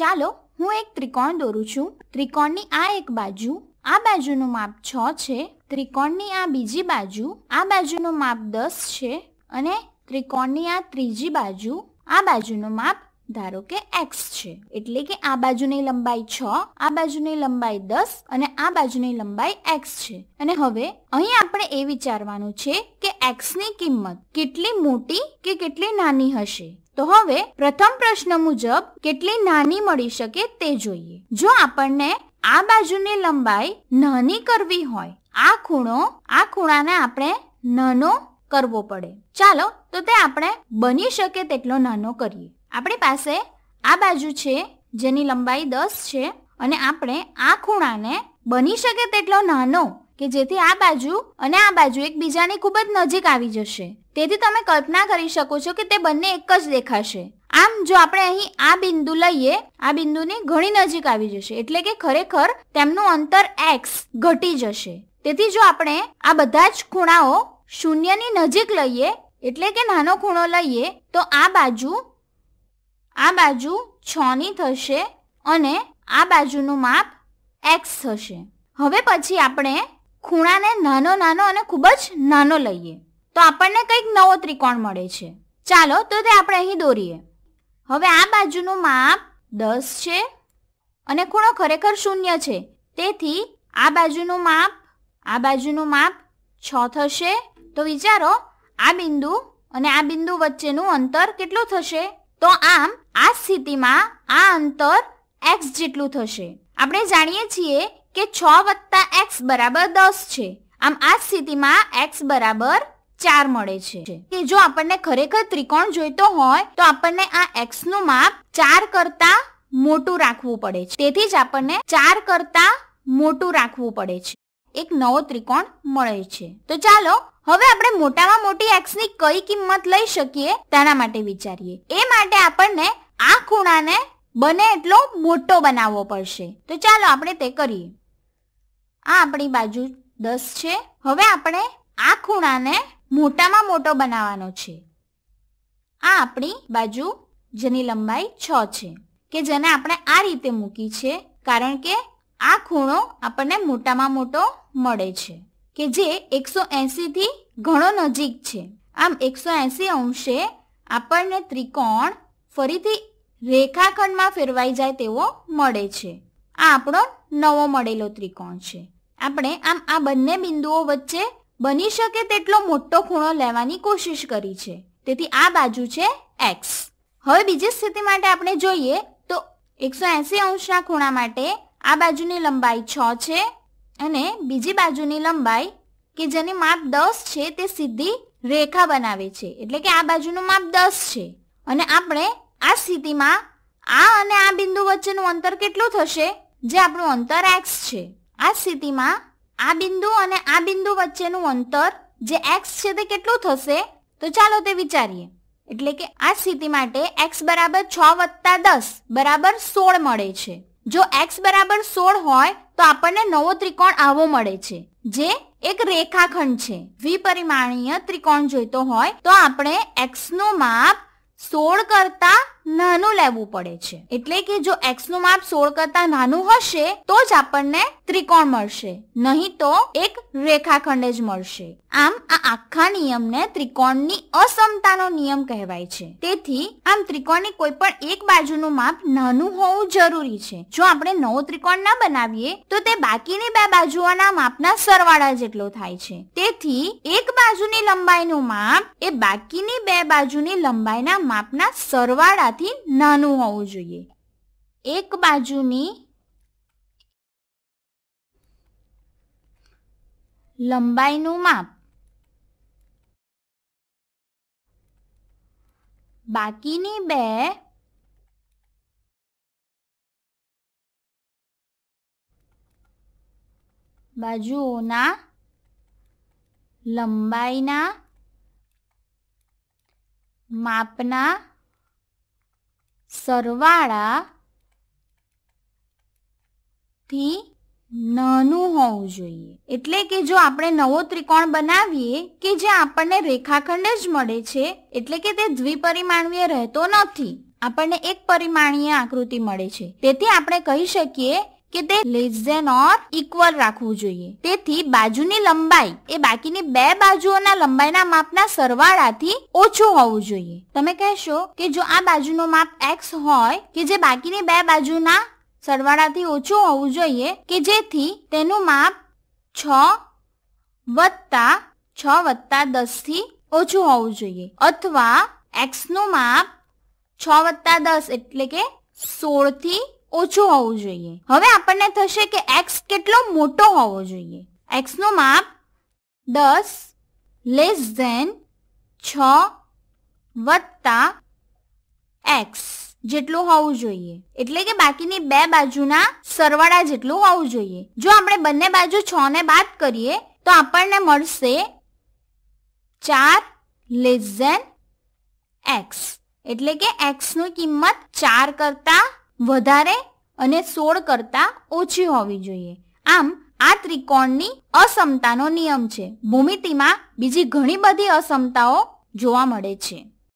ચાલો હું એક ત્રિકોણ દોરું છું ત્રિકોણની આ એક બાજુ આ બાજુનું માપ છ છે ત્રિકોણની આ બીજી બાજુ આ બાજુનું માપ દસ છે અને ત્રિકોણની આ ત્રીજી બાજુ આ બાજુનું માપ ધારો કે એક્સ છે એટલે કે આ બાજુની લંબાઈ છ આ બાજુની લંબાઈ દસ અને આ બાજુની લંબાઈ એક્સ છે અને હવે અહીં આપણે એ વિચારવાનું છે કે એક્સની કિંમત કેટલી મોટી કે કેટલી નાની હશે તો હવે પ્રથમ પ્રશ્ન મુજબ કેટલી નાની મળી શકે તે જોઈએ જો આપણને આ બાજુની લંબાઈ નાની કરવી હોય આ ખૂણો આ ખૂણાને આપણે નાનો કરવો પડે ચાલો તો તે આપણે બની શકે તેટલો નાનો કરીએ આપણી પાસે આ બાજુ છે જેની લંબાઈ દસ છે અને આપણે આ ખૂણાને બની શકે તેટલો નાનો કે જેથી આ બાજુ અને આ બાજુ એકબીજાની ખૂબ જ નજીક આવી જશે તેથી તમે કલ્પના કરી શકો છો કે તે બંને એક જ દેખાશે આમ જો આપણે અહીં આ બિંદુ લઈએ આ બિંદુની ઘણી નજીક આવી જશે એટલે કે ખરેખર તેમનું અંતર એક્સ ઘટી જશે તેથી જો આપણે આ બધા જ ખૂણાઓ શૂન્યની નજીક લઈએ એટલે કે નાનો ખૂણો લઈએ તો આ બાજુ આ બાજુ છની થશે અને આ બાજુનું માપ એક્સ થશે હવે પછી આપણે ખૂણાને નાનો નાનો અને ખૂબ જ નાનો લઈએ તો આપણને કંઈક નવો ત્રિકોણ મળે છે ચાલો તો તે આપણે અહીં દોરીએ હવે આ બાજુનું માપ દસ છે અને ખૂણો ખરેખર શૂન્ય છે તેથી આ બાજુનું માપ આ બાજુનું માપ છ થશે તો વિચારો આ બિંદુ અને આ બિંદુ વચ્ચેનું અંતર કેટલું થશે તો આમ આ સ્થિતિમાં આ અંતર એક્સ જેટલું થશે આપણે જાણીએ છીએ કે છ વત્તા એક્સ બરાબર દસ છે આમ આ સ્થિતિમાં એક્સ બરાબર ચાર મળે છે કે જો આપણને ખરેખર ત્રિકોણ જોઈતો હોય તો આપણને આ એક્સ નું માપ ચાર કરતા મોટું રાખવું પડે છે તેથી જ આપણને ચાર કરતા મોટું રાખવું પડે છે એક નવો ત્રિકોણ મળે છે તો ચાલો હવે આપણે મોટામાં મોટી એક્સ ની કઈ કિંમત લઈ શકીએ તેના માટે વિચારીએ એ માટે આપણને આ ખૂણાને બને એટલો મોટો બનાવવો પડશે તો ચાલો આપણે તે કરીએ આ આપણી બાજુ દસ છે હવે આપણે આ ખૂણાને મોટામાં મોટો બનાવવાનો છે આ આપણી બાજુ જેની લંબાઈ છ છે કે જેને આપણે આ રીતે મૂકી છે કારણ કે આ ખૂણો આપણને મોટામાં મોટો મળે છે કે જે એકસો એંસીથી ઘણો નજીક છે આમ એકસો એંસી અંશે આપણને ત્રિકોણ ફરીથી રેખાખંડમાં ફેરવાઈ જાય તેવો મળે છે આ આપણો નવો મળેલો ત્રિકોણ છે આપણે આમ આ બંને બિંદુઓ વચ્ચે બની શકે તેટલો મોટો ખૂણો લેવાની કોશિશ કરી છે તેથી આ બાજુ છે એક્સ હવે બીજી સ્થિતિ માટે આપણે જોઈએ તો એકસો એંસી અંશના ખૂણા માટે આ બાજુની લંબાઈ છ છે અને બીજી બાજુની લંબાઈ કે જેની માપ દસ છે તે સીધી રેખા બનાવે છે એટલે કે આ બાજુનું માપ દસ છે અને આપણે આ સ્થિતિમાં આ અને આ બિંદુ વચ્ચેનું અંતર કેટલું થશે જે આપણું અંતર એક્સ છે આ સ્થિતિમાં આ બિંદુ અને આ બિંદુ વચ્ચેનું અંતર જે એક્સ છે તે કેટલું થશે તો ચાલો તે વિચારીએ એટલે કે આ સ્થિતિ માટે એક્સ બરાબર છ વત્તા દસ બરાબર સોળ મળે છે જો એક્સ બરાબર સોળ હોય તો આપણને નવો ત્રિકોણ આવો મળે છે જે એક રેખાખંડ છે વિપરિમાણીય ત્રિકોણ જોઈતો હોય તો આપણે એક્સનું માપ સોળ કરતા નાનું લેવું પડે છે એટલે કે જો x નું માપ સોળ કરતા નાનું હશે તો જ આપણને ત્રિકોણ મળશે નહીં તો એક રેખાખંડ જ મળશે આમ આ આખા નિયમને ત્રિકોણની અસમતાનો નિયમ કહેવાય છે તેથી આમ ત્રિકોણની કોઈ પણ એક બાજુનું માપ નાનું હોવું જરૂરી છે જો આપણે નવો ત્રિકોણ ના બનાવીએ તો તે બાકીની બે બાજુઓના માપના સરવાળા જેટલો થાય છે તેથી એક બાજુની લંબાઈનું માપ એ બાકીની બે બાજુની લંબાઈના માપના સરવાળા કરવાથી નાનું હોવું જોઈએ એક બાજુની લંબાઈનું માપ બાકીની બે બાજુઓના લંબાઈના માપના સરવાળાથી નાનું હોવું જોઈએ એટલે કે જો આપણે નવો ત્રિકોણ બનાવીએ કે જે આપણને રેખાખંડ જ મળે છે એટલે કે તે દ્વિપરિમાણીય રહેતો નથી આપણને એક પરિમાણીય આકૃતિ મળે છે તેથી આપણે કહી શકીએ કે તે લેસ ધેન ઓર ઇક્વલ રાખવું જોઈએ તેથી બાજુની લંબાઈ એ બાકીની બે બાજુઓના લંબાઈના માપના સરવાળાથી ઓછું હોવું જોઈએ તમે કહેશો કે જો આ બાજુનો માપ x હોય કે જે બાકીની બે બાજુના સરવાળાથી ઓછું હોવું જોઈએ કે જેથી તેનું માપ છ વત્તા છ વત્તા દસથી ઓછું હોવું જોઈએ અથવા એક્સનું માપ છ વત્તા દસ એટલે કે સોળથી ઓછું હોવું જોઈએ હવે આપણને થશે કે એક્સ કેટલો મોટો હોવો જોઈએ એક્સનું માપ દસ લેસ ધેન છ વત્તા એક્સ જેટલું હોવું જોઈએ એટલે કે બાકીની બે બાજુના સરવાળા જેટલું હોવું જોઈએ જો આપણે બંને બાજુ છ ને બાદ કરીએ તો આપણને મળશે ચાર લેસ ધેન એક્સ એટલે કે એક્સની કિંમત ચાર કરતાં વધારે અને સોળ કરતાં ઓછી હોવી જોઈએ આમ આ ત્રિકોણની અસમતાનો નિયમ છે ભૂમિતિમાં બીજી ઘણી બધી અસમતાઓ જોવા મળે છે